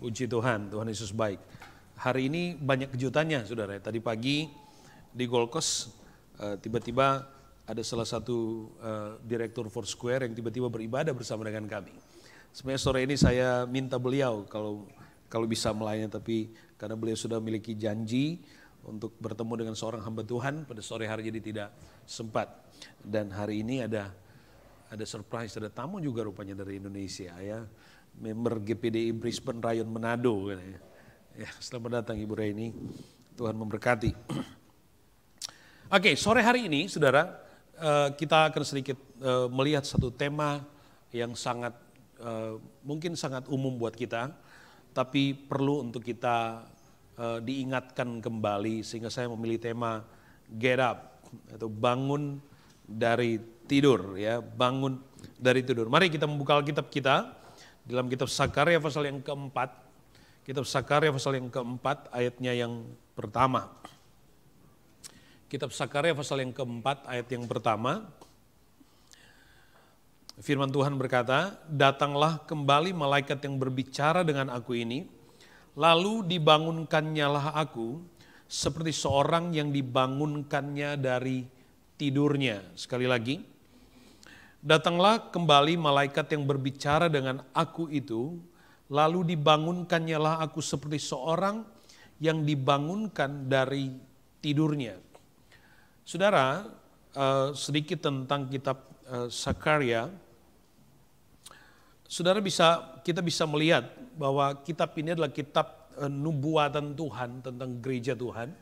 Puji Tuhan, Tuhan Yesus baik. Hari ini banyak kejutannya, saudara. Tadi pagi di Golkos, eh, tiba-tiba ada salah satu uh, direktur Foursquare yang tiba-tiba beribadah bersama dengan kami. Sebenarnya sore ini saya minta beliau kalau kalau bisa melayani, tapi karena beliau sudah memiliki janji untuk bertemu dengan seorang hamba Tuhan pada sore hari jadi tidak sempat. Dan hari ini ada ada surprise, ada tamu juga rupanya dari Indonesia ya member GPDI Brisbane Rayon Manado. Ya, selamat datang Ibu Reni, Tuhan memberkati. Oke, sore hari ini saudara, eh, kita akan sedikit eh, melihat satu tema yang sangat, eh, mungkin sangat umum buat kita, tapi perlu untuk kita diingatkan kembali sehingga saya memilih tema Get Up, atau bangun dari tidur ya, bangun dari tidur. Mari kita membuka Alkitab kita dalam kitab Sakarya pasal yang keempat, kitab Sakarya pasal yang keempat ayatnya yang pertama. Kitab Sakarya pasal yang keempat ayat yang pertama. Firman Tuhan berkata, datanglah kembali malaikat yang berbicara dengan aku ini, lalu dibangunkannya lah aku seperti seorang yang dibangunkannya dari tidurnya. Sekali lagi, Datanglah kembali malaikat yang berbicara dengan aku itu, lalu lah aku seperti seorang yang dibangunkan dari tidurnya. Saudara, eh, sedikit tentang kitab Sakaria. Eh, Saudara bisa kita bisa melihat bahwa kitab ini adalah kitab eh, nubuatan Tuhan tentang gereja Tuhan.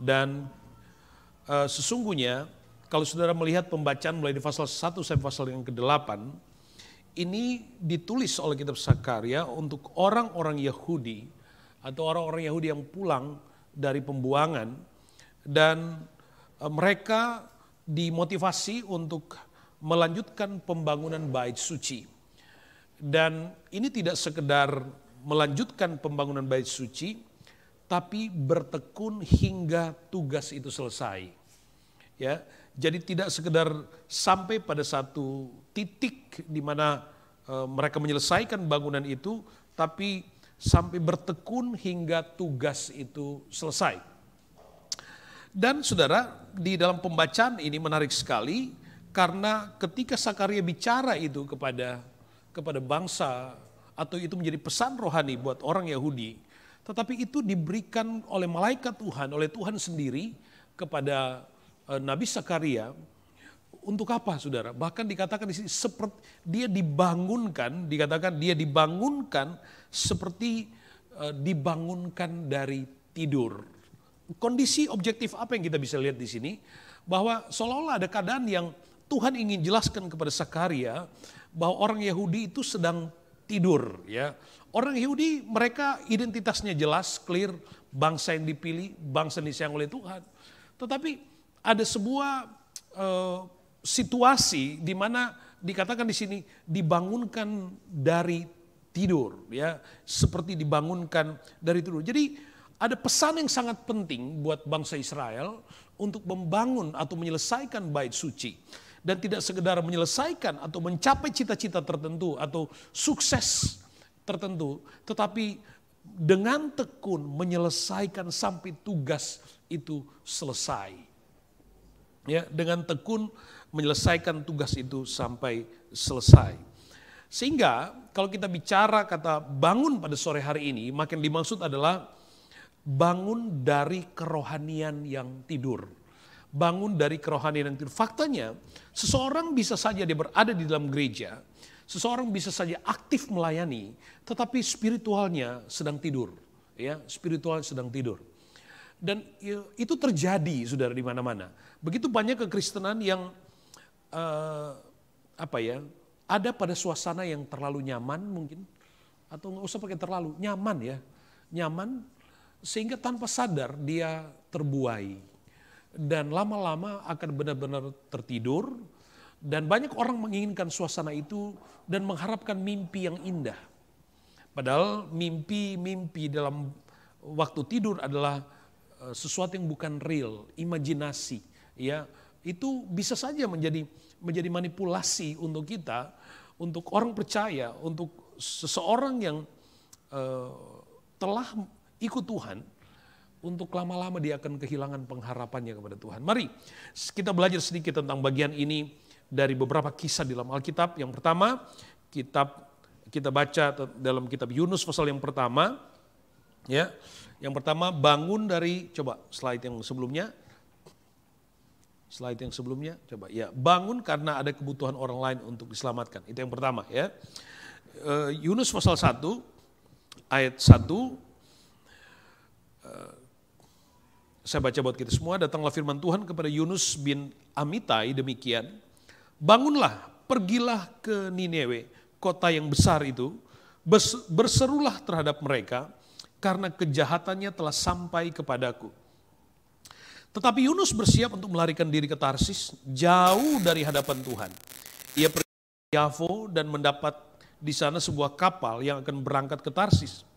Dan sesungguhnya kalau saudara melihat pembacaan mulai di pasal 1 sampai pasal yang ke-8, ini ditulis oleh kitab Sakaria untuk orang-orang Yahudi atau orang-orang Yahudi yang pulang dari pembuangan dan eh, mereka dimotivasi untuk melanjutkan pembangunan bait suci. Dan ini tidak sekedar melanjutkan pembangunan bait suci, tapi bertekun hingga tugas itu selesai. Ya, jadi tidak sekedar sampai pada satu titik di mana e, mereka menyelesaikan bangunan itu, tapi sampai bertekun hingga tugas itu selesai. Dan saudara, di dalam pembacaan ini menarik sekali karena ketika Sakaria bicara itu kepada kepada bangsa atau itu menjadi pesan rohani buat orang Yahudi, tetapi itu diberikan oleh malaikat Tuhan, oleh Tuhan sendiri kepada Eh, Nabi Sakaria untuk apa saudara? Bahkan dikatakan di sini seperti dia dibangunkan, dikatakan dia dibangunkan seperti eh, dibangunkan dari tidur. Kondisi objektif apa yang kita bisa lihat di sini? Bahwa seolah-olah ada keadaan yang Tuhan ingin jelaskan kepada Sakaria bahwa orang Yahudi itu sedang tidur ya. Orang Yahudi mereka identitasnya jelas, clear, bangsa yang dipilih, bangsa yang disayang oleh Tuhan. Tetapi ada sebuah uh, situasi di mana dikatakan di sini dibangunkan dari tidur ya seperti dibangunkan dari tidur. Jadi ada pesan yang sangat penting buat bangsa Israel untuk membangun atau menyelesaikan bait suci dan tidak sekedar menyelesaikan atau mencapai cita-cita tertentu atau sukses tertentu tetapi dengan tekun menyelesaikan sampai tugas itu selesai ya dengan tekun menyelesaikan tugas itu sampai selesai. Sehingga kalau kita bicara kata bangun pada sore hari ini, makin dimaksud adalah bangun dari kerohanian yang tidur. Bangun dari kerohanian yang tidur. Faktanya, seseorang bisa saja dia berada di dalam gereja, seseorang bisa saja aktif melayani, tetapi spiritualnya sedang tidur. Ya, spiritual sedang tidur. Dan itu terjadi, saudara, di mana-mana. Begitu banyak kekristenan yang uh, apa ya ada pada suasana yang terlalu nyaman mungkin atau nggak usah pakai terlalu nyaman ya, nyaman sehingga tanpa sadar dia terbuai dan lama-lama akan benar-benar tertidur dan banyak orang menginginkan suasana itu dan mengharapkan mimpi yang indah. Padahal mimpi-mimpi dalam waktu tidur adalah Eh, sesuatu yang bukan real, imajinasi, ya itu bisa saja menjadi menjadi manipulasi untuk kita, untuk orang percaya, untuk seseorang yang uh, telah ikut Tuhan, untuk lama-lama dia akan kehilangan pengharapannya kepada Tuhan. Mari kita belajar sedikit tentang bagian ini dari beberapa kisah di dalam Alkitab. Yang pertama, kitab kita baca dalam kitab Yunus pasal yang pertama, ya yang pertama bangun dari coba slide yang sebelumnya. Slide yang sebelumnya coba ya bangun karena ada kebutuhan orang lain untuk diselamatkan. Itu yang pertama ya. Eh, Yunus pasal 1 ayat 1 eh, saya baca buat kita semua datanglah firman Tuhan kepada Yunus bin Amitai demikian bangunlah pergilah ke Nineveh kota yang besar itu berserulah terhadap mereka karena kejahatannya telah sampai kepadaku. Tetapi Yunus bersiap untuk melarikan diri ke Tarsis, jauh dari hadapan Tuhan. Ia pergi ke Yavo dan mendapat di sana sebuah kapal yang akan berangkat ke Tarsis.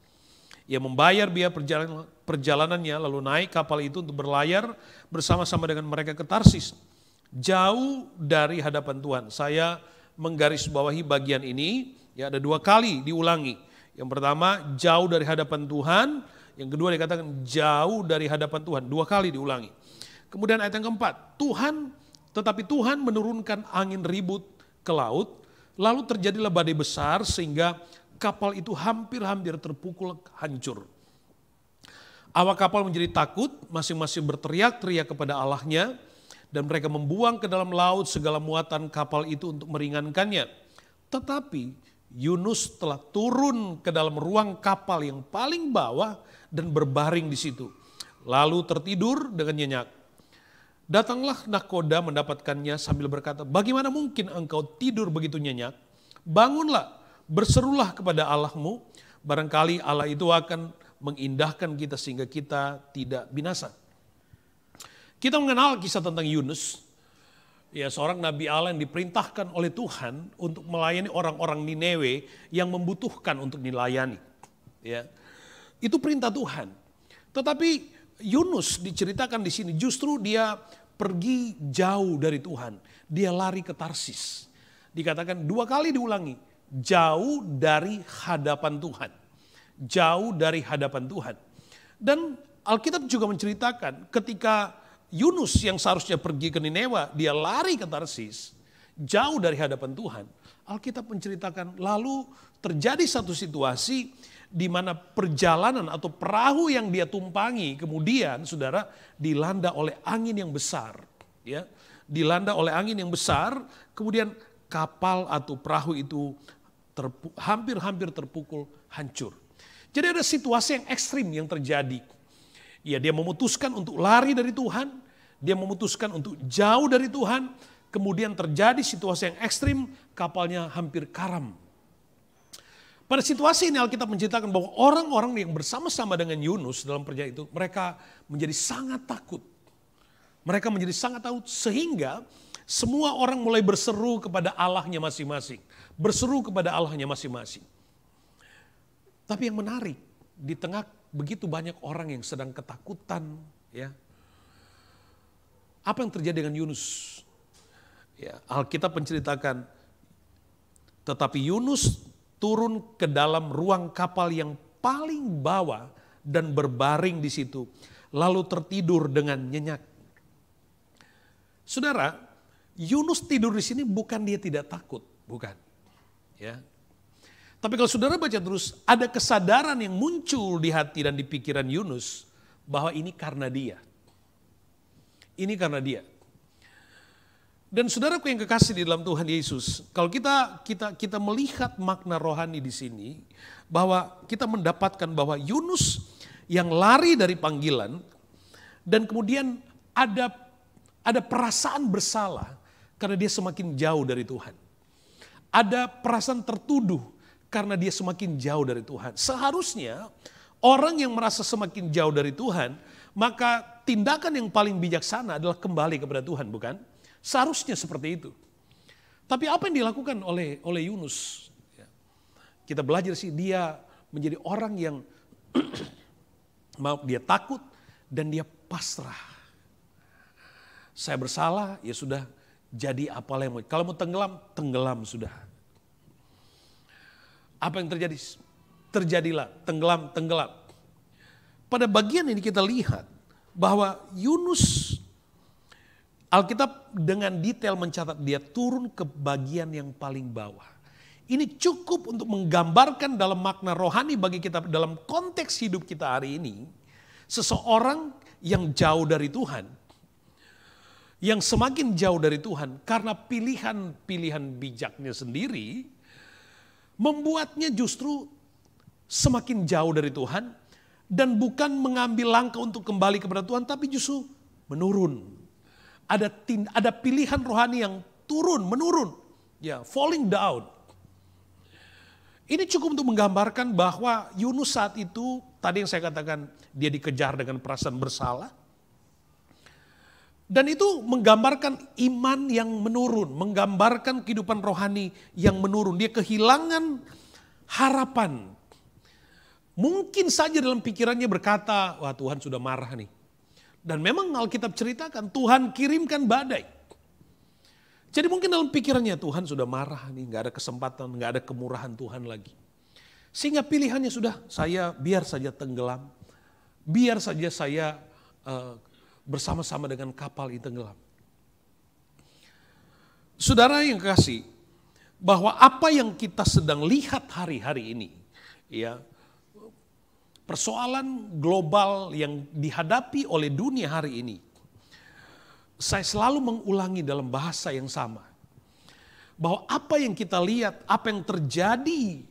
Ia membayar biaya perjalan, perjalanannya lalu naik kapal itu untuk berlayar bersama-sama dengan mereka ke Tarsis. Jauh dari hadapan Tuhan. Saya menggarisbawahi bagian ini, ya ada dua kali diulangi yang pertama, jauh dari hadapan Tuhan. Yang kedua dikatakan jauh dari hadapan Tuhan. Dua kali diulangi. Kemudian ayat yang keempat, Tuhan tetapi Tuhan menurunkan angin ribut ke laut, lalu terjadilah badai besar sehingga kapal itu hampir-hampir terpukul hancur. Awak kapal menjadi takut, masing-masing berteriak-teriak kepada Allahnya, dan mereka membuang ke dalam laut segala muatan kapal itu untuk meringankannya. Tetapi Yunus telah turun ke dalam ruang kapal yang paling bawah dan berbaring di situ. Lalu tertidur dengan nyenyak. Datanglah nakoda mendapatkannya sambil berkata, bagaimana mungkin engkau tidur begitu nyenyak? Bangunlah, berserulah kepada Allahmu, barangkali Allah itu akan mengindahkan kita sehingga kita tidak binasa. Kita mengenal kisah tentang Yunus, Ya, seorang Nabi Allah yang diperintahkan oleh Tuhan untuk melayani orang-orang Nineveh yang membutuhkan untuk dilayani. Ya. Itu perintah Tuhan. Tetapi Yunus diceritakan di sini justru dia pergi jauh dari Tuhan. Dia lari ke Tarsis. Dikatakan dua kali diulangi, jauh dari hadapan Tuhan. Jauh dari hadapan Tuhan. Dan Alkitab juga menceritakan ketika Yunus yang seharusnya pergi ke Nineveh, dia lari ke Tarsis, jauh dari hadapan Tuhan. Alkitab menceritakan lalu terjadi satu situasi di mana perjalanan atau perahu yang dia tumpangi kemudian saudara dilanda oleh angin yang besar, ya. Dilanda oleh angin yang besar, kemudian kapal atau perahu itu hampir-hampir terpukul hancur. Jadi ada situasi yang ekstrim yang terjadi Ya dia memutuskan untuk lari dari Tuhan, dia memutuskan untuk jauh dari Tuhan, kemudian terjadi situasi yang ekstrim, kapalnya hampir karam. Pada situasi ini Alkitab menceritakan bahwa orang-orang yang bersama-sama dengan Yunus dalam perjalanan itu, mereka menjadi sangat takut. Mereka menjadi sangat takut sehingga semua orang mulai berseru kepada Allahnya masing-masing. Berseru kepada Allahnya masing-masing. Tapi yang menarik, di tengah begitu banyak orang yang sedang ketakutan, ya. Apa yang terjadi dengan Yunus? Ya, Alkitab menceritakan tetapi Yunus turun ke dalam ruang kapal yang paling bawah dan berbaring di situ, lalu tertidur dengan nyenyak. Saudara, Yunus tidur di sini bukan dia tidak takut, bukan. Ya. Tapi kalau saudara baca terus, ada kesadaran yang muncul di hati dan di pikiran Yunus bahwa ini karena dia. Ini karena dia. Dan saudaraku yang kekasih di dalam Tuhan Yesus, kalau kita kita kita melihat makna rohani di sini bahwa kita mendapatkan bahwa Yunus yang lari dari panggilan dan kemudian ada ada perasaan bersalah karena dia semakin jauh dari Tuhan. Ada perasaan tertuduh karena dia semakin jauh dari Tuhan. Seharusnya orang yang merasa semakin jauh dari Tuhan, maka tindakan yang paling bijaksana adalah kembali kepada Tuhan, bukan? Seharusnya seperti itu. Tapi apa yang dilakukan oleh oleh Yunus? Ya. Kita belajar sih dia menjadi orang yang mau dia takut dan dia pasrah. Saya bersalah, ya sudah jadi apa yang mau. Kalau mau tenggelam, tenggelam sudah. Apa yang terjadi? Terjadilah tenggelam, tenggelam. Pada bagian ini kita lihat bahwa Yunus Alkitab dengan detail mencatat dia turun ke bagian yang paling bawah. Ini cukup untuk menggambarkan dalam makna rohani bagi kita dalam konteks hidup kita hari ini. Seseorang yang jauh dari Tuhan, yang semakin jauh dari Tuhan karena pilihan-pilihan bijaknya sendiri, membuatnya justru semakin jauh dari Tuhan dan bukan mengambil langkah untuk kembali kepada Tuhan tapi justru menurun. Ada tind- ada pilihan rohani yang turun, menurun. Ya, falling down. Ini cukup untuk menggambarkan bahwa Yunus saat itu tadi yang saya katakan dia dikejar dengan perasaan bersalah dan itu menggambarkan iman yang menurun, menggambarkan kehidupan rohani yang menurun. Dia kehilangan harapan. Mungkin saja dalam pikirannya berkata, wah Tuhan sudah marah nih. Dan memang Alkitab ceritakan Tuhan kirimkan badai. Jadi mungkin dalam pikirannya Tuhan sudah marah nih, nggak ada kesempatan, nggak ada kemurahan Tuhan lagi. Sehingga pilihannya sudah saya biar saja tenggelam, biar saja saya uh, bersama-sama dengan kapal itu tenggelam. Saudara yang kasih, bahwa apa yang kita sedang lihat hari-hari ini, ya persoalan global yang dihadapi oleh dunia hari ini, saya selalu mengulangi dalam bahasa yang sama. Bahwa apa yang kita lihat, apa yang terjadi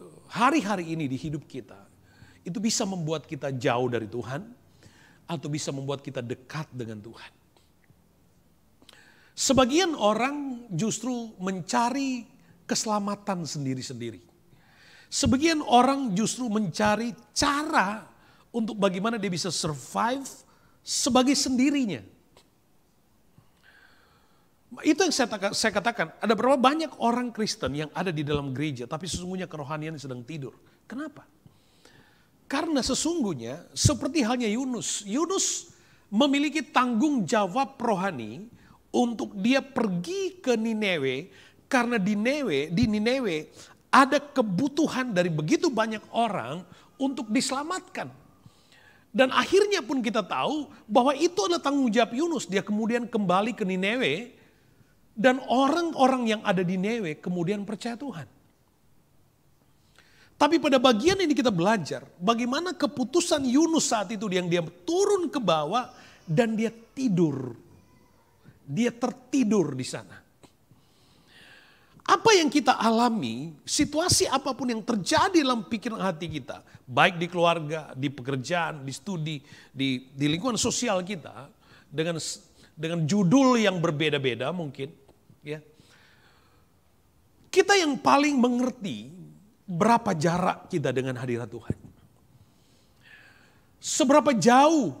eh, hari-hari ini di hidup kita, itu bisa membuat kita jauh dari Tuhan, atau bisa membuat kita dekat dengan Tuhan. Sebagian orang justru mencari keselamatan sendiri-sendiri. Sebagian orang justru mencari cara untuk bagaimana dia bisa survive sebagai sendirinya. Itu yang saya, katakan, ada berapa banyak orang Kristen yang ada di dalam gereja tapi sesungguhnya kerohanian sedang tidur. Kenapa? Karena sesungguhnya seperti halnya Yunus, Yunus memiliki tanggung jawab rohani untuk dia pergi ke Nineveh karena di Nineveh, di Nineve ada kebutuhan dari begitu banyak orang untuk diselamatkan. Dan akhirnya pun kita tahu bahwa itu adalah tanggung jawab Yunus. Dia kemudian kembali ke Nineveh dan orang-orang yang ada di Nineveh kemudian percaya Tuhan. Tapi pada bagian ini kita belajar bagaimana keputusan Yunus saat itu yang dia turun ke bawah dan dia tidur. Dia tertidur di sana. Apa yang kita alami, situasi apapun yang terjadi dalam pikiran hati kita, baik di keluarga, di pekerjaan, di studi, di, di lingkungan sosial kita, dengan dengan judul yang berbeda-beda mungkin, ya. Kita yang paling mengerti berapa jarak kita dengan hadirat Tuhan. Seberapa jauh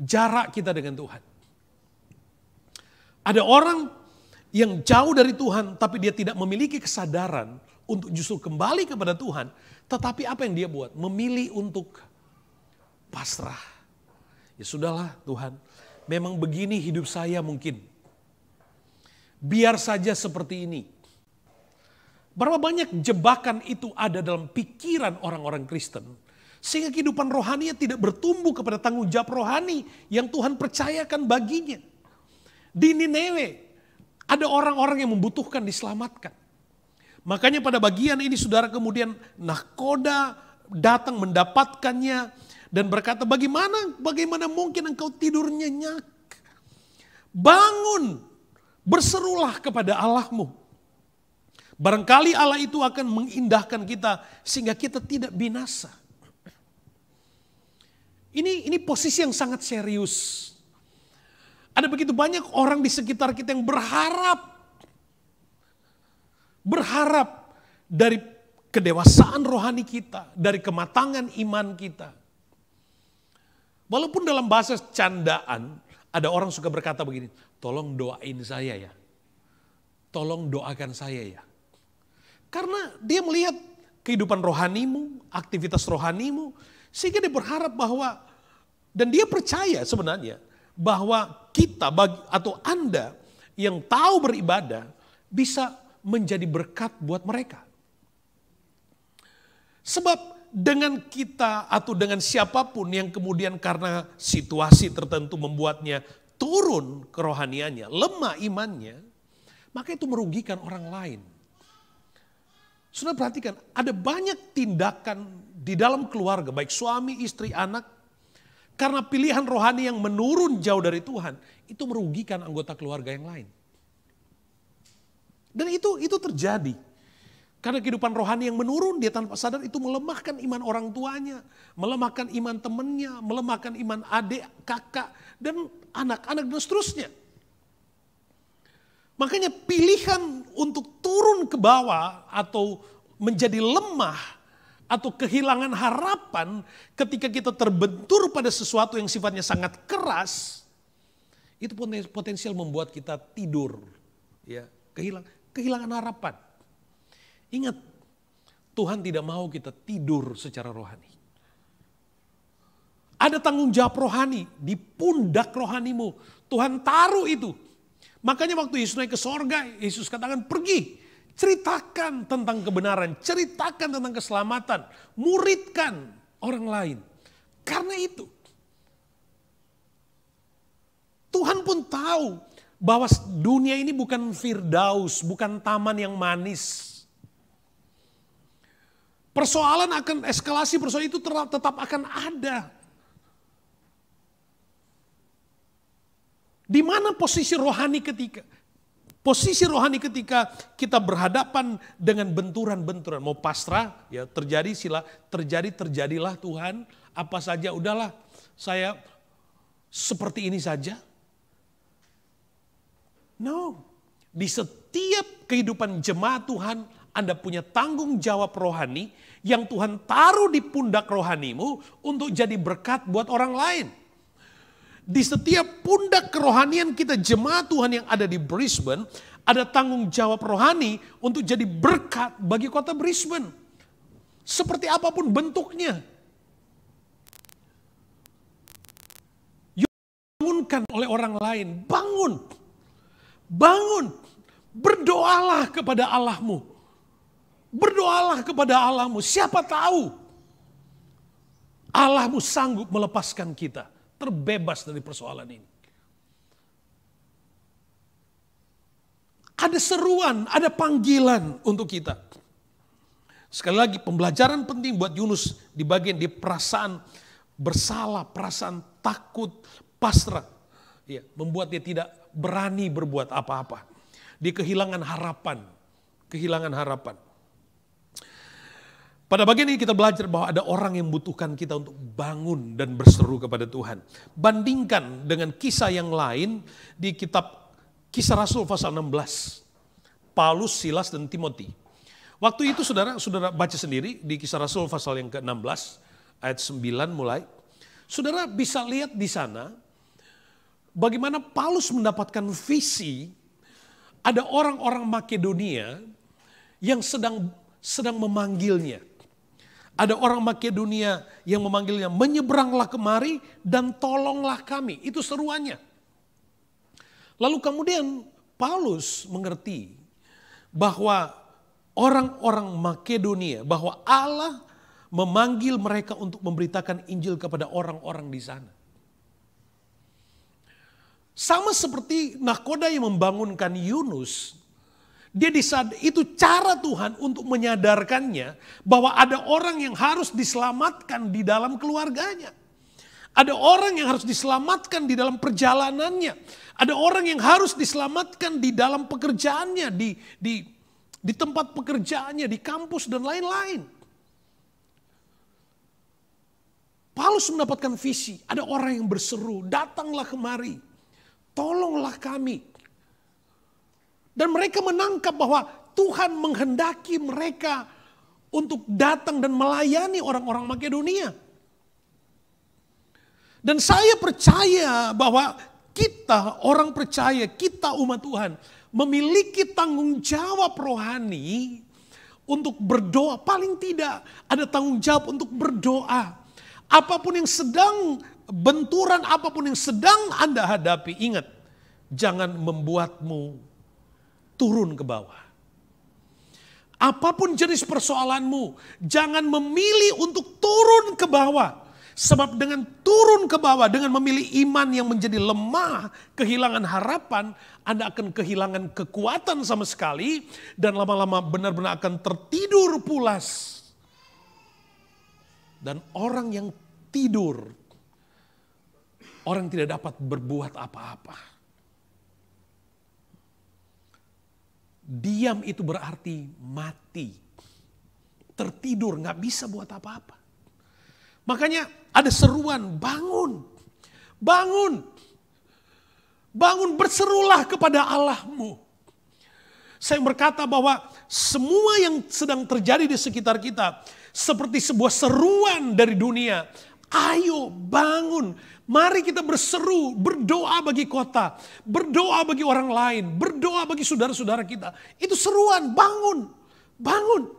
jarak kita dengan Tuhan. Ada orang yang jauh dari Tuhan tapi dia tidak memiliki kesadaran untuk justru kembali kepada Tuhan. Tetapi apa yang dia buat? Memilih untuk pasrah. Ya sudahlah Tuhan, memang begini hidup saya mungkin. Biar saja seperti ini. Berapa banyak jebakan itu ada dalam pikiran orang-orang Kristen. Sehingga kehidupan rohaninya tidak bertumbuh kepada tanggung jawab rohani yang Tuhan percayakan baginya. Di Nineve ada orang-orang yang membutuhkan diselamatkan. Makanya pada bagian ini saudara kemudian Nakoda datang mendapatkannya dan berkata bagaimana bagaimana mungkin engkau tidur nyenyak. Bangun, berserulah kepada Allahmu Barangkali Allah itu akan mengindahkan kita sehingga kita tidak binasa. Ini ini posisi yang sangat serius. Ada begitu banyak orang di sekitar kita yang berharap berharap dari kedewasaan rohani kita, dari kematangan iman kita. Walaupun dalam bahasa candaan ada orang suka berkata begini, "Tolong doain saya ya. Tolong doakan saya ya." Karena dia melihat kehidupan rohanimu, aktivitas rohanimu, sehingga dia berharap bahwa dan dia percaya sebenarnya bahwa kita bagi, atau Anda yang tahu beribadah bisa menjadi berkat buat mereka. Sebab dengan kita atau dengan siapapun yang kemudian karena situasi tertentu membuatnya turun kerohaniannya, lemah imannya, maka itu merugikan orang lain. Sudah perhatikan, ada banyak tindakan di dalam keluarga, baik suami, istri, anak, karena pilihan rohani yang menurun jauh dari Tuhan, itu merugikan anggota keluarga yang lain. Dan itu itu terjadi. Karena kehidupan rohani yang menurun, dia tanpa sadar itu melemahkan iman orang tuanya, melemahkan iman temannya, melemahkan iman adik, kakak, dan anak-anak dan seterusnya. Makanya pilihan untuk turun ke bawah atau menjadi lemah atau kehilangan harapan ketika kita terbentur pada sesuatu yang sifatnya sangat keras itu potensial membuat kita tidur ya kehilang, kehilangan harapan ingat Tuhan tidak mau kita tidur secara rohani ada tanggung jawab rohani di pundak rohanimu Tuhan taruh itu Makanya waktu Yesus naik ke sorga, Yesus katakan pergi. Ceritakan tentang kebenaran, ceritakan tentang keselamatan. Muridkan orang lain. Karena itu. Tuhan pun tahu bahwa dunia ini bukan firdaus, bukan taman yang manis. Persoalan akan eskalasi persoalan itu tetap akan ada. Di mana posisi rohani ketika posisi rohani ketika kita berhadapan dengan benturan-benturan mau pasrah ya terjadi sila terjadi terjadilah Tuhan apa saja udahlah saya seperti ini saja no di setiap kehidupan jemaat Tuhan anda punya tanggung jawab rohani yang Tuhan taruh di pundak rohanimu untuk jadi berkat buat orang lain. Di setiap pundak kerohanian kita jemaat Tuhan yang ada di Brisbane, ada tanggung jawab rohani untuk jadi berkat bagi kota Brisbane. Seperti apapun bentuknya. Bangunkan oleh orang lain, bangun. Bangun. Berdoalah kepada Allahmu. Berdoalah kepada Allahmu. Siapa tahu Allahmu sanggup melepaskan kita terbebas dari persoalan ini. Ada seruan, ada panggilan untuk kita. Sekali lagi pembelajaran penting buat Yunus di bagian di perasaan bersalah, perasaan takut, pasrah. Ya, membuat dia tidak berani berbuat apa-apa. Di kehilangan harapan, kehilangan harapan. Pada bagian ini kita belajar bahwa ada orang yang membutuhkan kita untuk bangun dan berseru kepada Tuhan. Bandingkan dengan kisah yang lain di kitab Kisah Rasul pasal 16. Paulus, Silas, dan Timoti. Waktu itu saudara, saudara baca sendiri di kisah Rasul pasal yang ke-16 ayat 9 mulai. Saudara bisa lihat di sana bagaimana Paulus mendapatkan visi ada orang-orang Makedonia yang sedang sedang memanggilnya ada orang Makedonia yang memanggilnya, menyeberanglah kemari dan tolonglah kami. Itu seruannya. Lalu kemudian Paulus mengerti bahwa orang-orang Makedonia, bahwa Allah memanggil mereka untuk memberitakan Injil kepada orang-orang di sana. Sama seperti Nakoda yang membangunkan Yunus dia disad, itu cara Tuhan untuk menyadarkannya bahwa ada orang yang harus diselamatkan di dalam keluarganya. Ada orang yang harus diselamatkan di dalam perjalanannya. Ada orang yang harus diselamatkan di dalam pekerjaannya, di di di tempat pekerjaannya, di kampus dan lain-lain. Paulus mendapatkan visi, ada orang yang berseru, "Datanglah kemari. Tolonglah kami." Dan mereka menangkap bahwa Tuhan menghendaki mereka untuk datang dan melayani orang-orang Makedonia. Dan saya percaya bahwa kita orang percaya, kita umat Tuhan memiliki tanggung jawab rohani untuk berdoa. Paling tidak ada tanggung jawab untuk berdoa. Apapun yang sedang benturan, apapun yang sedang Anda hadapi, ingat. Jangan membuatmu turun ke bawah. Apapun jenis persoalanmu, jangan memilih untuk turun ke bawah. Sebab dengan turun ke bawah, dengan memilih iman yang menjadi lemah, kehilangan harapan, Anda akan kehilangan kekuatan sama sekali, dan lama-lama benar-benar akan tertidur pulas. Dan orang yang tidur, orang tidak dapat berbuat apa-apa. Diam itu berarti mati. Tertidur, gak bisa buat apa-apa. Makanya ada seruan, bangun. Bangun. Bangun, berserulah kepada Allahmu. Saya berkata bahwa semua yang sedang terjadi di sekitar kita seperti sebuah seruan dari dunia. Ayo bangun, Mari kita berseru, berdoa bagi kota, berdoa bagi orang lain, berdoa bagi saudara-saudara kita. Itu seruan, bangun, bangun.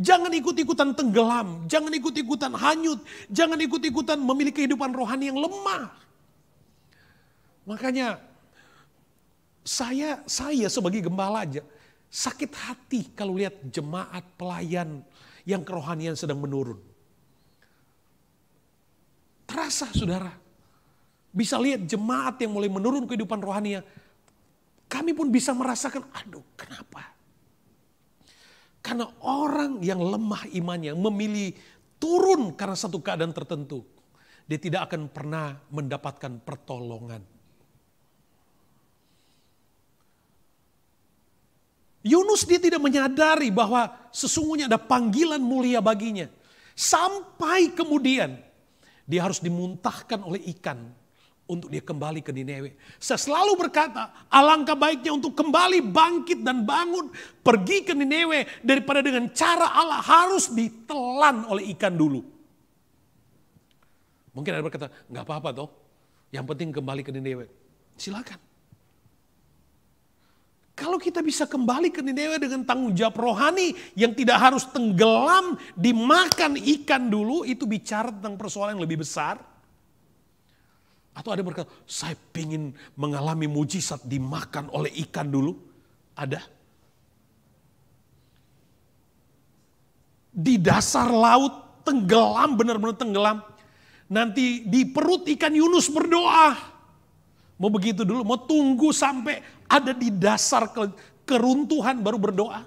Jangan ikut-ikutan tenggelam, jangan ikut-ikutan hanyut, jangan ikut-ikutan memiliki kehidupan rohani yang lemah. Makanya saya saya sebagai gembala aja sakit hati kalau lihat jemaat pelayan yang kerohanian sedang menurun. Terasa saudara. Bisa lihat jemaat yang mulai menurun kehidupan rohaninya. Kami pun bisa merasakan, aduh kenapa? Karena orang yang lemah imannya memilih turun karena satu keadaan tertentu. Dia tidak akan pernah mendapatkan pertolongan. Yunus dia tidak menyadari bahwa sesungguhnya ada panggilan mulia baginya. Sampai kemudian dia harus dimuntahkan oleh ikan untuk dia kembali ke Nineveh. Saya selalu berkata, alangkah baiknya untuk kembali bangkit dan bangun, pergi ke Nineveh daripada dengan cara Allah harus ditelan oleh ikan dulu. Mungkin ada berkata, nggak apa-apa toh, yang penting kembali ke Nineveh. Silakan. Kalau kita bisa kembali ke Nineveh dengan tanggung jawab rohani yang tidak harus tenggelam dimakan ikan dulu, itu bicara tentang persoalan yang lebih besar. Atau ada berkata, saya ingin mengalami mujizat dimakan oleh ikan dulu. Ada. Di dasar laut tenggelam, benar-benar tenggelam. Nanti di perut ikan Yunus berdoa. Mau begitu dulu, mau tunggu sampai ada di dasar keruntuhan baru berdoa.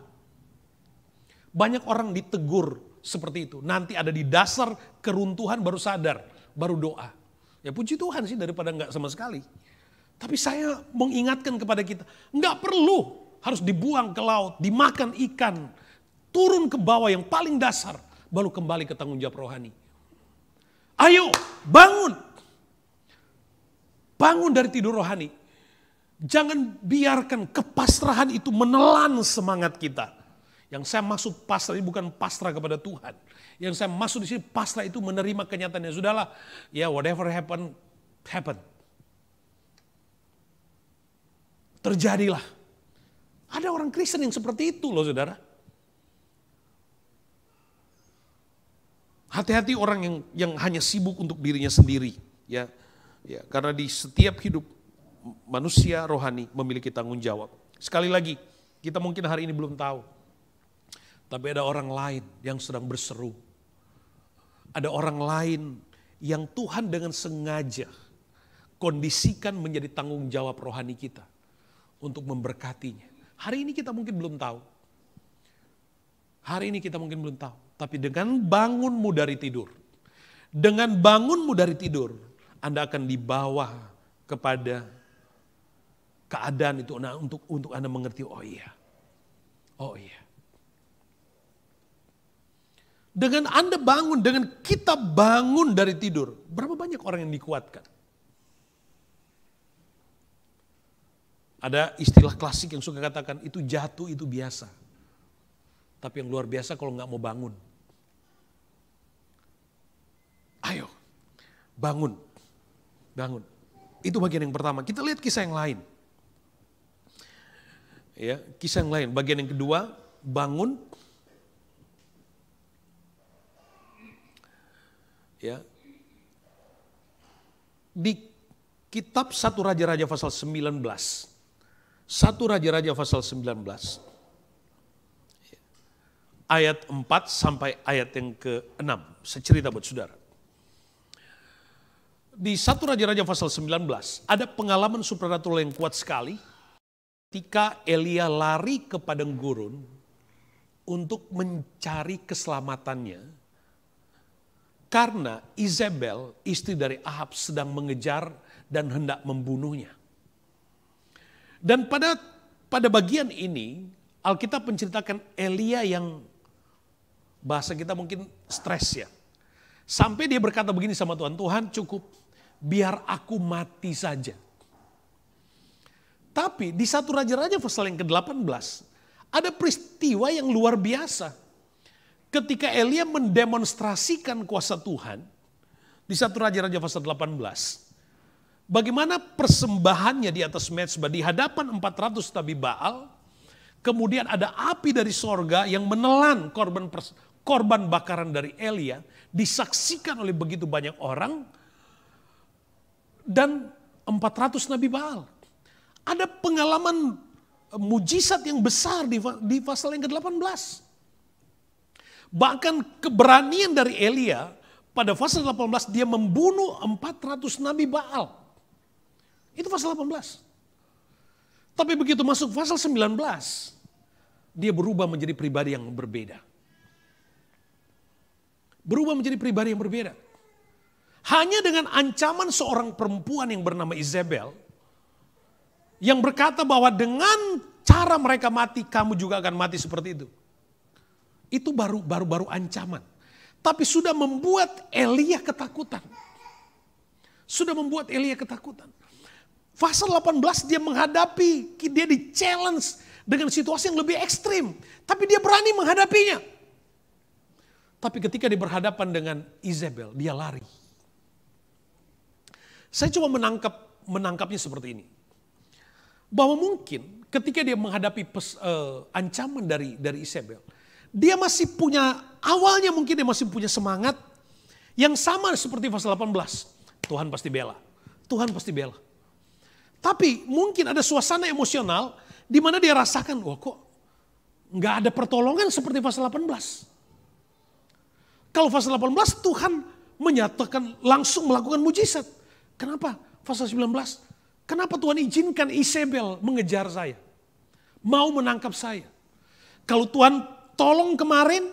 Banyak orang ditegur seperti itu. Nanti ada di dasar keruntuhan baru sadar, baru doa. Ya puji Tuhan sih daripada nggak sama sekali. Tapi saya mengingatkan kepada kita, nggak perlu harus dibuang ke laut, dimakan ikan, turun ke bawah yang paling dasar, baru kembali ke tanggung jawab rohani. Ayo bangun, bangun dari tidur rohani Jangan biarkan kepasrahan itu menelan semangat kita. Yang saya maksud pasrah ini bukan pasrah kepada Tuhan. Yang saya maksud di sini pasrah itu menerima kenyataannya. Sudahlah, ya whatever happen, happen. Terjadilah. Ada orang Kristen yang seperti itu loh saudara. Hati-hati orang yang yang hanya sibuk untuk dirinya sendiri, ya, ya karena di setiap hidup manusia rohani memiliki tanggung jawab. Sekali lagi, kita mungkin hari ini belum tahu. Tapi ada orang lain yang sedang berseru. Ada orang lain yang Tuhan dengan sengaja kondisikan menjadi tanggung jawab rohani kita untuk memberkatinya. Hari ini kita mungkin belum tahu. Hari ini kita mungkin belum tahu. Tapi dengan bangunmu dari tidur, dengan bangunmu dari tidur, Anda akan dibawa kepada keadaan itu nah, untuk untuk Anda mengerti oh iya. Oh iya. Dengan Anda bangun, dengan kita bangun dari tidur, berapa banyak orang yang dikuatkan? Ada istilah klasik yang suka katakan itu jatuh itu biasa. Tapi yang luar biasa kalau nggak mau bangun. Ayo, bangun, bangun. Itu bagian yang pertama. Kita lihat kisah yang lain. Ya, kisah yang lain. Bagian yang kedua, bangun. Ya. Di kitab satu Raja-Raja pasal 19. Satu Raja-Raja pasal 19. Ayat 4 sampai ayat yang ke-6. Secerita buat saudara. Di satu Raja-Raja pasal 19 ada pengalaman supranatural yang kuat sekali ketika Elia lari ke padang gurun untuk mencari keselamatannya karena Isabel istri dari Ahab sedang mengejar dan hendak membunuhnya. Dan pada pada bagian ini Alkitab menceritakan Elia yang bahasa kita mungkin stres ya. Sampai dia berkata begini sama Tuhan, Tuhan cukup biar aku mati saja tapi di satu Raja-Raja pasal yang ke-18, ada peristiwa yang luar biasa. Ketika Elia mendemonstrasikan kuasa Tuhan, di satu Raja-Raja pasal 18, bagaimana persembahannya di atas Mezbah di hadapan 400 nabi Baal, kemudian ada api dari sorga yang menelan korban korban bakaran dari Elia, disaksikan oleh begitu banyak orang, dan 400 nabi Baal. Ada pengalaman eh, mujizat yang besar di, di pasal yang ke-18. Bahkan keberanian dari Elia pada pasal 18 dia membunuh 400 nabi Baal. Itu pasal 18. Tapi begitu masuk pasal 19, dia berubah menjadi pribadi yang berbeda. Berubah menjadi pribadi yang berbeda. Hanya dengan ancaman seorang perempuan yang bernama Isabel, yang berkata bahwa dengan cara mereka mati kamu juga akan mati seperti itu. Itu baru baru baru ancaman. Tapi sudah membuat Elia ketakutan. Sudah membuat Elia ketakutan. Pasal 18 dia menghadapi, dia di challenge dengan situasi yang lebih ekstrim. Tapi dia berani menghadapinya. Tapi ketika dia berhadapan dengan Isabel, dia lari. Saya cuma menangkap menangkapnya seperti ini bahwa mungkin ketika dia menghadapi pes, uh, ancaman dari dari Isabel, dia masih punya awalnya mungkin dia masih punya semangat yang sama seperti pasal 18. Tuhan pasti bela. Tuhan pasti bela. Tapi mungkin ada suasana emosional di mana dia rasakan, wah kok nggak ada pertolongan seperti pasal 18. Kalau pasal 18 Tuhan menyatakan langsung melakukan mujizat. Kenapa? Pasal 19 Kenapa Tuhan izinkan Isabel mengejar saya? Mau menangkap saya. Kalau Tuhan tolong kemarin,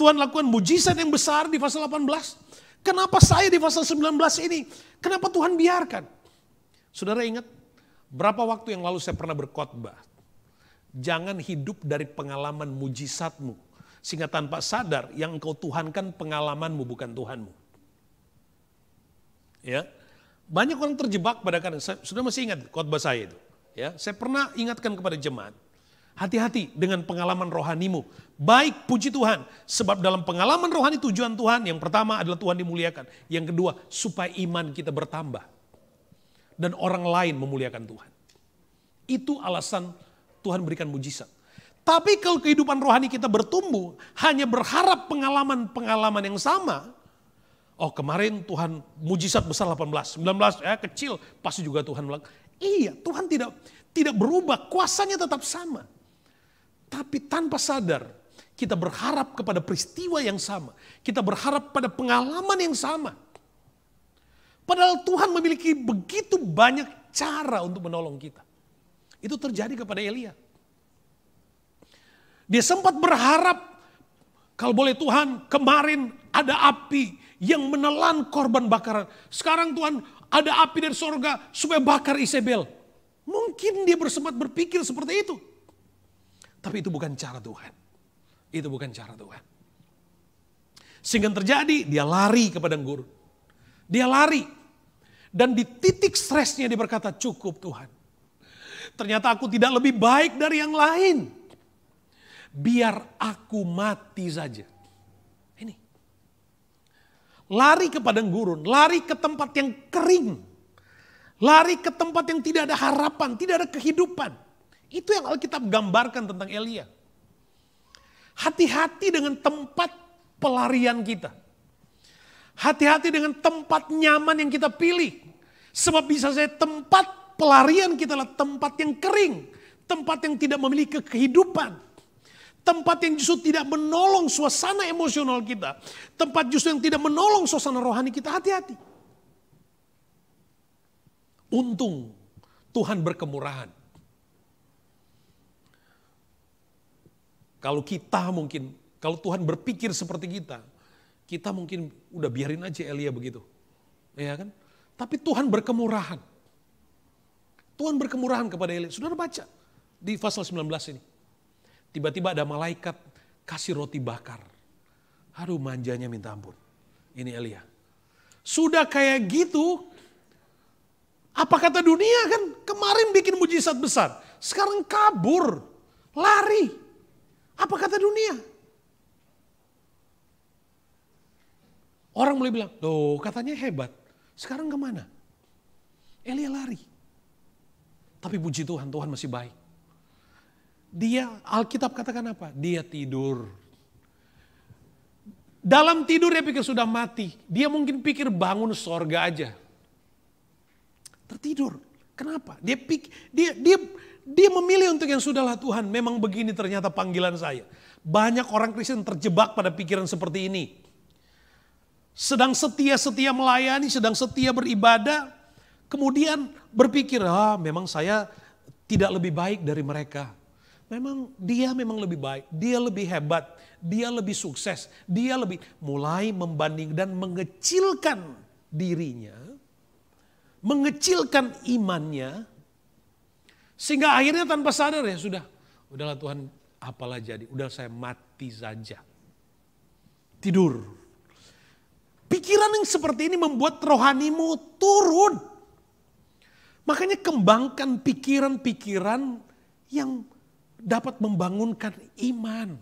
Tuhan lakukan mujizat yang besar di pasal 18. Kenapa saya di pasal 19 ini? Kenapa Tuhan biarkan? Saudara ingat, berapa waktu yang lalu saya pernah berkhotbah. Jangan hidup dari pengalaman mujizatmu. Sehingga tanpa sadar yang kau tuhankan pengalamanmu bukan Tuhanmu. Ya, banyak orang terjebak pada kadang, sudah masih ingat khotbah saya itu. Ya, saya pernah ingatkan kepada jemaat, hati-hati dengan pengalaman rohanimu. Baik puji Tuhan, sebab dalam pengalaman rohani tujuan Tuhan yang pertama adalah Tuhan dimuliakan. Yang kedua, supaya iman kita bertambah. Dan orang lain memuliakan Tuhan. Itu alasan Tuhan berikan mujizat. Tapi kalau kehidupan rohani kita bertumbuh, hanya berharap pengalaman-pengalaman yang sama, Oh kemarin Tuhan mujizat besar 18, 19 ya kecil pasti juga Tuhan bilang. Iya Tuhan tidak tidak berubah, kuasanya tetap sama. Tapi tanpa sadar kita berharap kepada peristiwa yang sama. Kita berharap pada pengalaman yang sama. Padahal Tuhan memiliki begitu banyak cara untuk menolong kita. Itu terjadi kepada Elia. Dia sempat berharap kalau boleh Tuhan kemarin ada api, yang menelan korban bakaran. Sekarang Tuhan ada api dari sorga supaya bakar Isabel. Mungkin dia bersempat berpikir seperti itu. Tapi itu bukan cara Tuhan. Itu bukan cara Tuhan. Sehingga terjadi dia lari kepada guru. Dia lari. Dan di titik stresnya dia berkata cukup Tuhan. Ternyata aku tidak lebih baik dari yang lain. Biar aku mati saja lari ke padang gurun, lari ke tempat yang kering, lari ke tempat yang tidak ada harapan, tidak ada kehidupan. Itu yang Alkitab gambarkan tentang Elia. Hati-hati dengan tempat pelarian kita. Hati-hati dengan tempat nyaman yang kita pilih. Sebab bisa saja tempat pelarian kita adalah tempat yang kering. Tempat yang tidak memiliki kehidupan Tempat yang justru tidak menolong suasana emosional kita. Tempat justru yang tidak menolong suasana rohani kita. Hati-hati. Untung Tuhan berkemurahan. Kalau kita mungkin, kalau Tuhan berpikir seperti kita, kita mungkin udah biarin aja Elia begitu. Ya kan? Tapi Tuhan berkemurahan. Tuhan berkemurahan kepada Elia. Sudah baca di pasal 19 ini. Tiba-tiba ada malaikat kasih roti bakar. Aduh manjanya minta ampun. Ini Elia. Sudah kayak gitu, apa kata dunia kan? Kemarin bikin mujizat besar, sekarang kabur, lari. Apa kata dunia? Orang mulai bilang, loh katanya hebat, sekarang kemana? Elia lari. Tapi puji Tuhan, Tuhan masih baik. Dia, Alkitab katakan apa? Dia tidur. Dalam tidur dia pikir sudah mati. Dia mungkin pikir bangun sorga aja. Tertidur. Kenapa? Dia pik, dia dia dia memilih untuk yang sudahlah Tuhan. Memang begini ternyata panggilan saya. Banyak orang Kristen terjebak pada pikiran seperti ini. Sedang setia-setia melayani, sedang setia beribadah, kemudian berpikir, ah memang saya tidak lebih baik dari mereka memang dia memang lebih baik, dia lebih hebat, dia lebih sukses, dia lebih mulai membanding dan mengecilkan dirinya, mengecilkan imannya, sehingga akhirnya tanpa sadar ya sudah, udahlah Tuhan apalah jadi, udah saya mati saja. Tidur. Pikiran yang seperti ini membuat rohanimu turun. Makanya kembangkan pikiran-pikiran yang dapat membangunkan iman.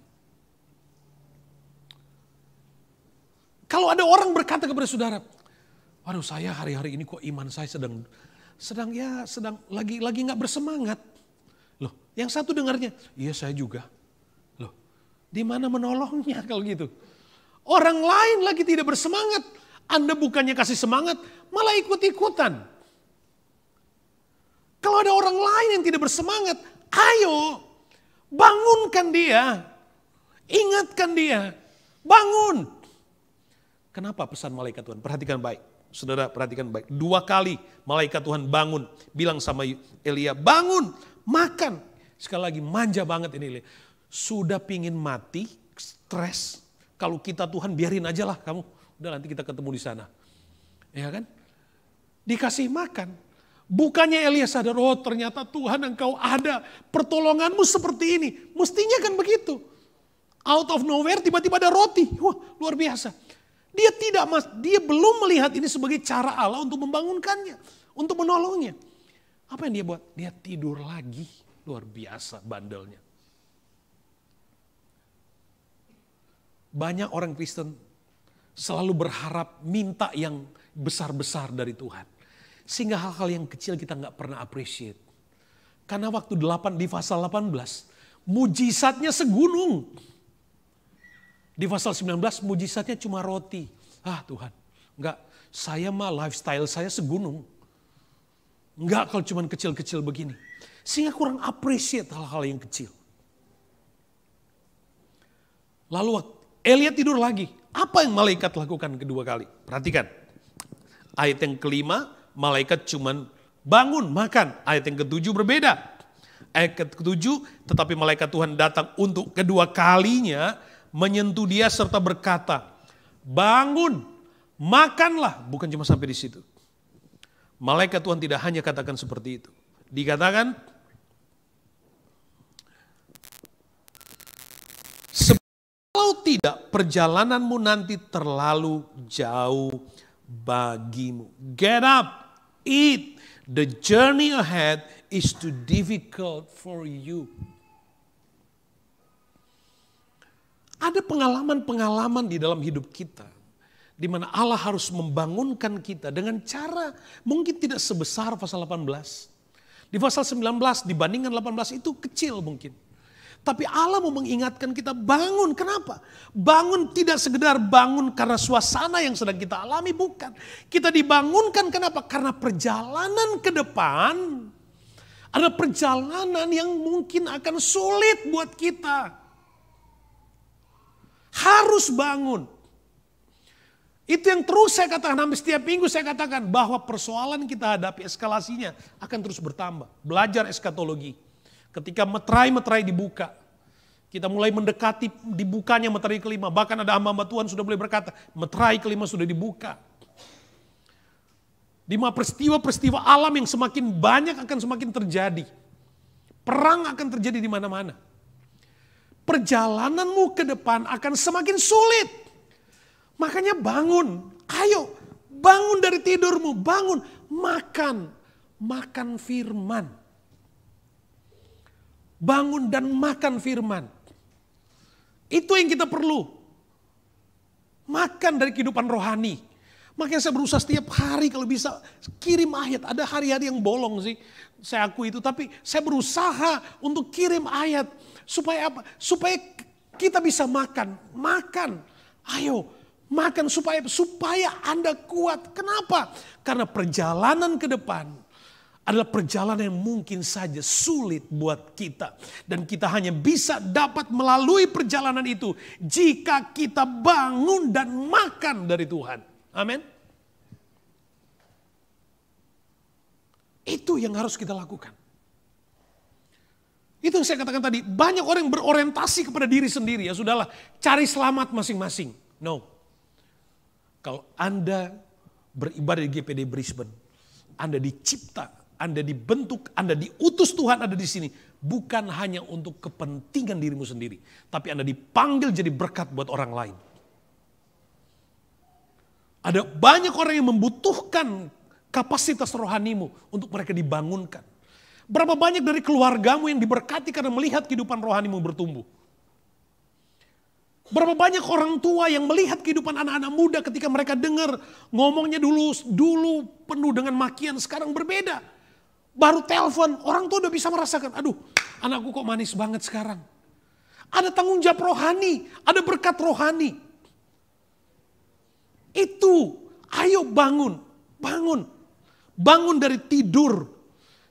Kalau ada orang berkata kepada saudara, "Waduh, saya hari-hari ini kok iman saya sedang sedang ya sedang lagi lagi nggak bersemangat." Loh, yang satu dengarnya, "Iya, saya juga." Loh, di mana menolongnya kalau gitu? Orang lain lagi tidak bersemangat, Anda bukannya kasih semangat, malah ikut-ikutan. Kalau ada orang lain yang tidak bersemangat, ayo Bangunkan dia. Ingatkan dia. Bangun. Kenapa pesan malaikat Tuhan? Perhatikan baik. Saudara perhatikan baik. Dua kali malaikat Tuhan bangun. Bilang sama Elia, bangun, makan. Sekali lagi manja banget ini Elia. Sudah pingin mati, stres. Kalau kita Tuhan biarin aja lah kamu. Udah nanti kita ketemu di sana. Ya kan? Dikasih makan. Bukannya Elia sadar, oh ternyata Tuhan engkau ada, pertolonganmu seperti ini. Mestinya kan begitu. Out of nowhere tiba-tiba ada roti. Wah luar biasa. Dia tidak mas, dia belum melihat ini sebagai cara Allah untuk membangunkannya, untuk menolongnya. Apa yang dia buat? Dia tidur lagi. Luar biasa bandelnya. Banyak orang Kristen selalu berharap minta yang besar-besar dari Tuhan sehingga hal-hal yang kecil kita nggak pernah appreciate. Karena waktu 8, di pasal 18, mujizatnya segunung. Di pasal 19, mujizatnya cuma roti. Ah Tuhan, enggak. Saya mah lifestyle saya segunung. Enggak kalau cuma kecil-kecil begini. Sehingga kurang appreciate hal-hal yang kecil. Lalu Elia tidur lagi. Apa yang malaikat lakukan kedua kali? Perhatikan. Ayat yang kelima, malaikat cuman bangun, makan. Ayat yang ketujuh berbeda. Ayat ketujuh, tetapi malaikat Tuhan datang untuk kedua kalinya menyentuh dia serta berkata, bangun, makanlah. Bukan cuma sampai di situ. Malaikat Tuhan tidak hanya katakan seperti itu. Dikatakan, Kalau tidak, perjalananmu nanti terlalu jauh bagimu. Get up, it, the journey ahead is too difficult for you. Ada pengalaman-pengalaman di dalam hidup kita di mana Allah harus membangunkan kita dengan cara mungkin tidak sebesar pasal 18. Di pasal 19 dibandingkan 18 itu kecil mungkin. Tapi Allah mau mengingatkan kita bangun. Kenapa? Bangun tidak sekedar bangun karena suasana yang sedang kita alami, bukan. Kita dibangunkan kenapa? Karena perjalanan ke depan ada perjalanan yang mungkin akan sulit buat kita. Harus bangun. Itu yang terus saya katakan, hampir setiap minggu saya katakan bahwa persoalan kita hadapi eskalasinya akan terus bertambah. Belajar eskatologi Ketika meterai-meterai dibuka, kita mulai mendekati dibukanya meterai kelima. Bahkan ada hamba-hamba Tuhan sudah mulai berkata, meterai kelima sudah dibuka. Lima peristiwa-peristiwa alam yang semakin banyak akan semakin terjadi. Perang akan terjadi di mana-mana. Perjalananmu ke depan akan semakin sulit. Makanya bangun, ayo bangun dari tidurmu, bangun, makan, makan firman bangun dan makan firman. Itu yang kita perlu. Makan dari kehidupan rohani. Makanya saya berusaha setiap hari kalau bisa kirim ayat. Ada hari-hari yang bolong sih, saya akui itu. Tapi saya berusaha untuk kirim ayat. Supaya apa? Supaya kita bisa makan. Makan. Ayo, makan supaya supaya Anda kuat. Kenapa? Karena perjalanan ke depan adalah perjalanan yang mungkin saja sulit buat kita. Dan kita hanya bisa dapat melalui perjalanan itu jika kita bangun dan makan dari Tuhan. Amin. Itu yang harus kita lakukan. Itu yang saya katakan tadi, banyak orang yang berorientasi kepada diri sendiri. Ya sudahlah, cari selamat masing-masing. No. Kalau Anda beribadah di GPD Brisbane, Anda dicipta anda dibentuk, Anda diutus Tuhan ada di sini. Bukan hanya untuk kepentingan dirimu sendiri. Tapi Anda dipanggil jadi berkat buat orang lain. Ada banyak orang yang membutuhkan kapasitas rohanimu untuk mereka dibangunkan. Berapa banyak dari keluargamu yang diberkati karena melihat kehidupan rohanimu bertumbuh. Berapa banyak orang tua yang melihat kehidupan anak-anak muda ketika mereka dengar ngomongnya dulu dulu penuh dengan makian sekarang berbeda. Baru telepon, orang tua udah bisa merasakan, aduh anakku kok manis banget sekarang. Ada tanggung jawab rohani, ada berkat rohani. Itu, ayo bangun, bangun. Bangun dari tidur.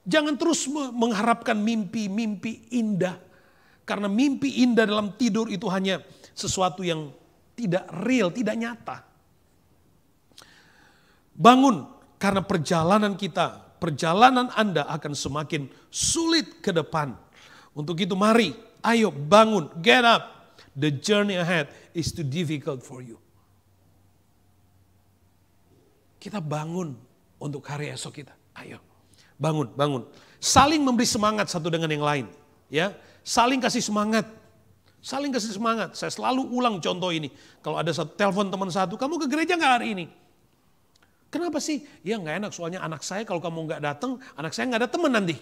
Jangan terus mengharapkan mimpi-mimpi indah. Karena mimpi indah dalam tidur itu hanya sesuatu yang tidak real, tidak nyata. Bangun karena perjalanan kita perjalanan Anda akan semakin sulit ke depan. Untuk itu mari, ayo bangun, get up. The journey ahead is too difficult for you. Kita bangun untuk hari esok kita. Ayo, bangun, bangun. Saling memberi semangat satu dengan yang lain. ya Saling kasih semangat. Saling kasih semangat. Saya selalu ulang contoh ini. Kalau ada satu telepon teman satu, kamu ke gereja nggak hari ini? Kenapa sih? Ya nggak enak soalnya anak saya kalau kamu nggak datang, anak saya nggak ada teman nanti.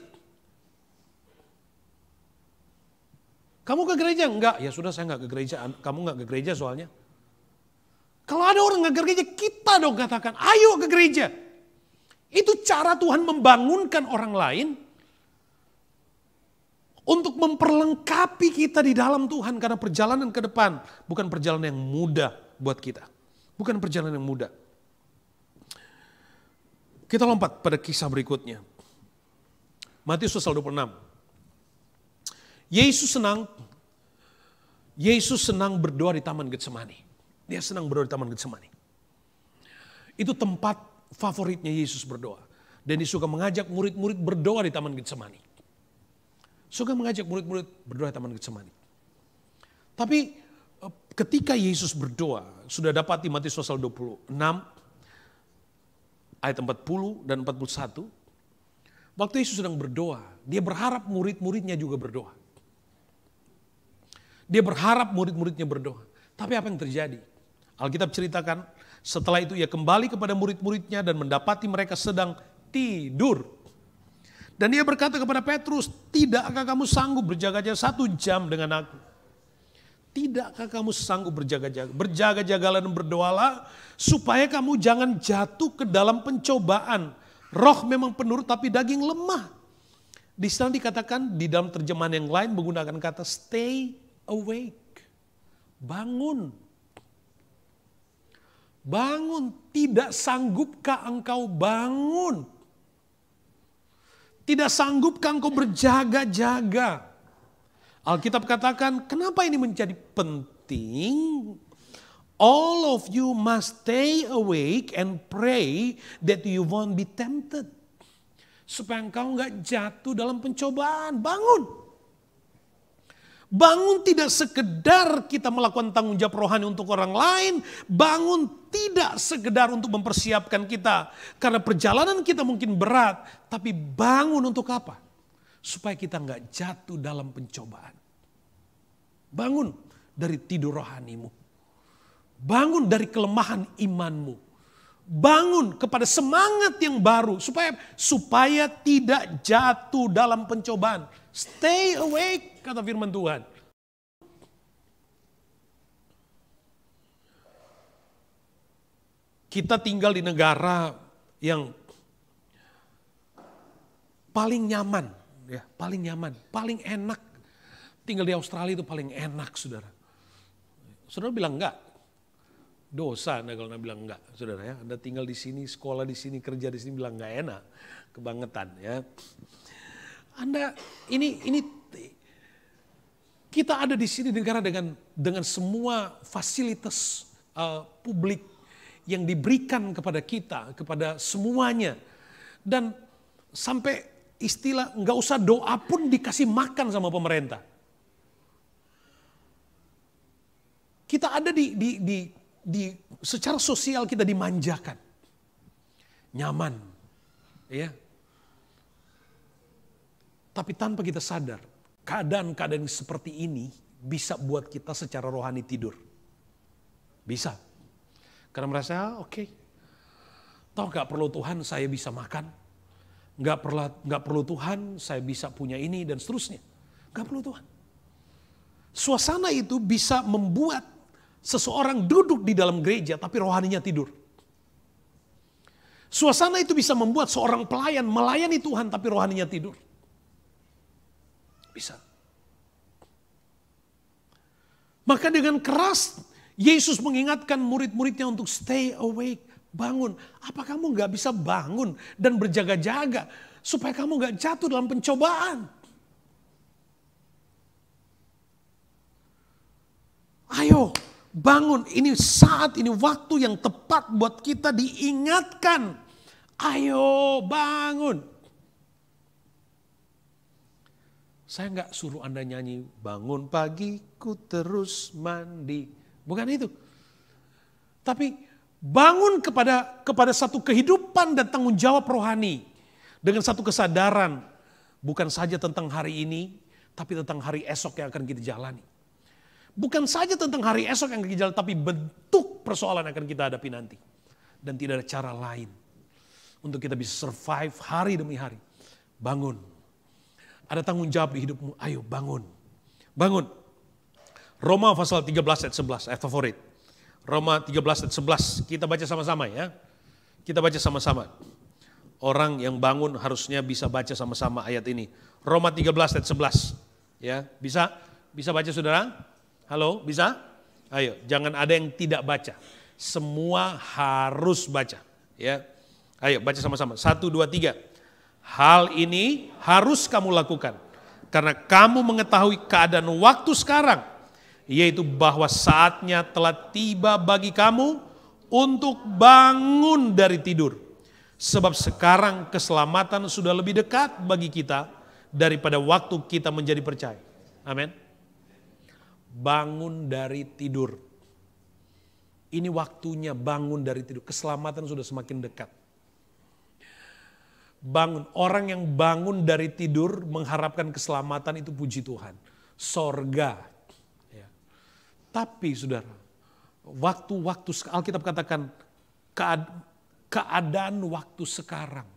Kamu ke gereja? Enggak. Ya sudah saya nggak ke gereja, kamu nggak ke gereja soalnya. Kalau ada orang nggak ke gereja, kita dong katakan, ayo ke gereja. Itu cara Tuhan membangunkan orang lain untuk memperlengkapi kita di dalam Tuhan karena perjalanan ke depan bukan perjalanan yang mudah buat kita. Bukan perjalanan yang mudah. Kita lompat pada kisah berikutnya. Matius pasal 26. Yesus senang Yesus senang berdoa di Taman Getsemani. Dia senang berdoa di Taman Getsemani. Itu tempat favoritnya Yesus berdoa. Dan dia suka mengajak murid-murid berdoa di Taman Getsemani. Suka mengajak murid-murid berdoa di Taman Getsemani. Tapi eh, ketika Yesus berdoa, sudah dapat di Matius pasal 26, ayat 40 dan 41. Waktu Yesus sedang berdoa, dia berharap murid-muridnya juga berdoa. Dia berharap murid-muridnya berdoa. Tapi apa yang terjadi? Alkitab ceritakan, setelah itu ia kembali kepada murid-muridnya dan mendapati mereka sedang tidur. Dan ia berkata kepada Petrus, tidakkah kamu sanggup berjaga-jaga satu jam dengan aku? Tidakkah kamu sanggup berjaga-jaga? berjaga jaga dan berdoalah supaya kamu jangan jatuh ke dalam pencobaan. Roh memang penurut tapi daging lemah. Di sana dikatakan di dalam terjemahan yang lain menggunakan kata stay awake. Bangun. Bangun. Tidak sanggupkah engkau bangun? Tidak sanggupkah engkau berjaga-jaga? Alkitab katakan, kenapa ini menjadi penting? All of you must stay awake and pray that you won't be tempted. Supaya engkau nggak jatuh dalam pencobaan. Bangun. Bangun tidak sekedar kita melakukan tanggung jawab rohani untuk orang lain. Bangun tidak sekedar untuk mempersiapkan kita. Karena perjalanan kita mungkin berat. Tapi bangun untuk apa? Supaya kita nggak jatuh dalam pencobaan. Bangun dari tidur rohanimu. Bangun dari kelemahan imanmu. Bangun kepada semangat yang baru supaya supaya tidak jatuh dalam pencobaan. Stay awake kata firman Tuhan. Kita tinggal di negara yang paling nyaman, ya, paling nyaman, paling enak Tinggal di Australia itu paling enak, saudara. Saudara bilang enggak. Dosa Anda kalau Anda bilang enggak, saudara ya. Anda tinggal di sini, sekolah di sini, kerja di sini bilang enggak enak. Kebangetan ya. Anda ini ini kita ada di sini negara dengan dengan semua fasilitas uh, publik yang diberikan kepada kita, kepada semuanya. Dan sampai istilah nggak usah doa pun dikasih makan sama pemerintah. Kita ada di, di, di, di secara sosial kita dimanjakan. Nyaman. Ya. Tapi tanpa kita sadar, keadaan-keadaan seperti ini bisa buat kita secara rohani tidur. Bisa. Karena merasa, oke, okay. toh gak perlu Tuhan saya bisa makan. Gak perlu, gak perlu Tuhan saya bisa punya ini dan seterusnya. Gak perlu Tuhan. Suasana itu bisa membuat seseorang duduk di dalam gereja tapi rohaninya tidur. Suasana itu bisa membuat seorang pelayan melayani Tuhan tapi rohaninya tidur. Bisa. Maka dengan keras Yesus mengingatkan murid-muridnya untuk stay awake, bangun. Apa kamu nggak bisa bangun dan berjaga-jaga supaya kamu nggak jatuh dalam pencobaan? Ayo, bangun. Ini saat, ini waktu yang tepat buat kita diingatkan. Ayo bangun. Saya nggak suruh Anda nyanyi bangun pagiku terus mandi. Bukan itu. Tapi bangun kepada kepada satu kehidupan dan tanggung jawab rohani dengan satu kesadaran bukan saja tentang hari ini tapi tentang hari esok yang akan kita jalani. Bukan saja tentang hari esok yang akan tapi bentuk persoalan yang akan kita hadapi nanti. Dan tidak ada cara lain untuk kita bisa survive hari demi hari. Bangun. Ada tanggung jawab di hidupmu, ayo bangun. Bangun. Roma pasal 13 ayat 11, ayat eh, favorit. Roma 13 ayat 11, kita baca sama-sama ya. Kita baca sama-sama. Orang yang bangun harusnya bisa baca sama-sama ayat ini. Roma 13 ayat 11. Ya, bisa bisa baca saudara? Halo, bisa? Ayo, jangan ada yang tidak baca. Semua harus baca. Ya, ayo baca sama-sama. Satu, dua, tiga. Hal ini harus kamu lakukan karena kamu mengetahui keadaan waktu sekarang, yaitu bahwa saatnya telah tiba bagi kamu untuk bangun dari tidur. Sebab sekarang keselamatan sudah lebih dekat bagi kita daripada waktu kita menjadi percaya. Amin bangun dari tidur. Ini waktunya bangun dari tidur. Keselamatan sudah semakin dekat. Bangun. Orang yang bangun dari tidur mengharapkan keselamatan itu puji Tuhan. Sorga. Ya. Tapi saudara, waktu-waktu Alkitab katakan keadaan waktu sekarang.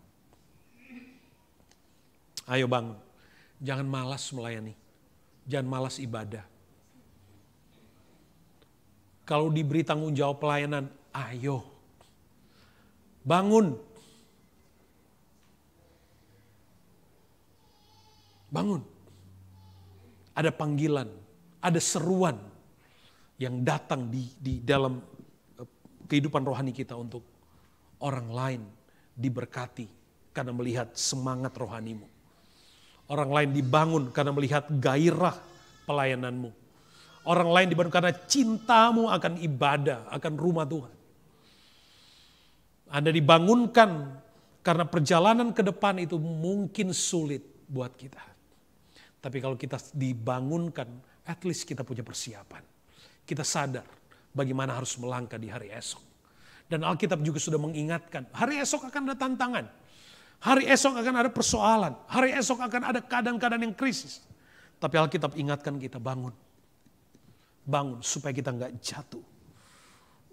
Ayo bangun. Jangan malas melayani. Jangan malas ibadah. Kalau diberi tanggung jawab pelayanan, ayo. Bangun. Bangun. Ada panggilan, ada seruan yang datang di, di dalam eh, kehidupan rohani kita untuk orang lain diberkati karena melihat semangat rohanimu. Orang lain dibangun karena melihat gairah pelayananmu orang lain dibantu karena cintamu akan ibadah, akan rumah Tuhan. Anda dibangunkan karena perjalanan ke depan itu mungkin sulit buat kita. Tapi kalau kita dibangunkan, at least kita punya persiapan. Kita sadar bagaimana harus melangkah di hari esok. Dan Alkitab juga sudah mengingatkan, hari esok akan ada tantangan. Hari esok akan ada persoalan. Hari esok akan ada keadaan-keadaan yang krisis. Tapi Alkitab ingatkan kita bangun bangun supaya kita nggak jatuh.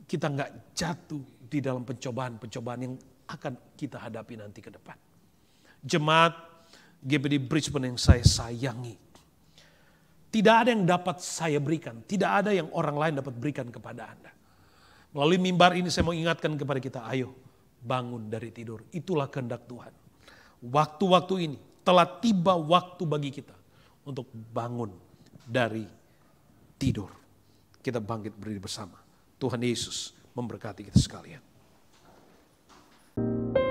Kita nggak jatuh di dalam pencobaan-pencobaan yang akan kita hadapi nanti ke depan. Jemaat GPD Bridgeman yang saya sayangi. Tidak ada yang dapat saya berikan. Tidak ada yang orang lain dapat berikan kepada Anda. Melalui mimbar ini saya mau ingatkan kepada kita, ayo bangun dari tidur. Itulah kehendak Tuhan. Waktu-waktu ini telah tiba waktu bagi kita untuk bangun dari tidur. Kita bangkit berdiri bersama. Tuhan Yesus memberkati kita sekalian. thank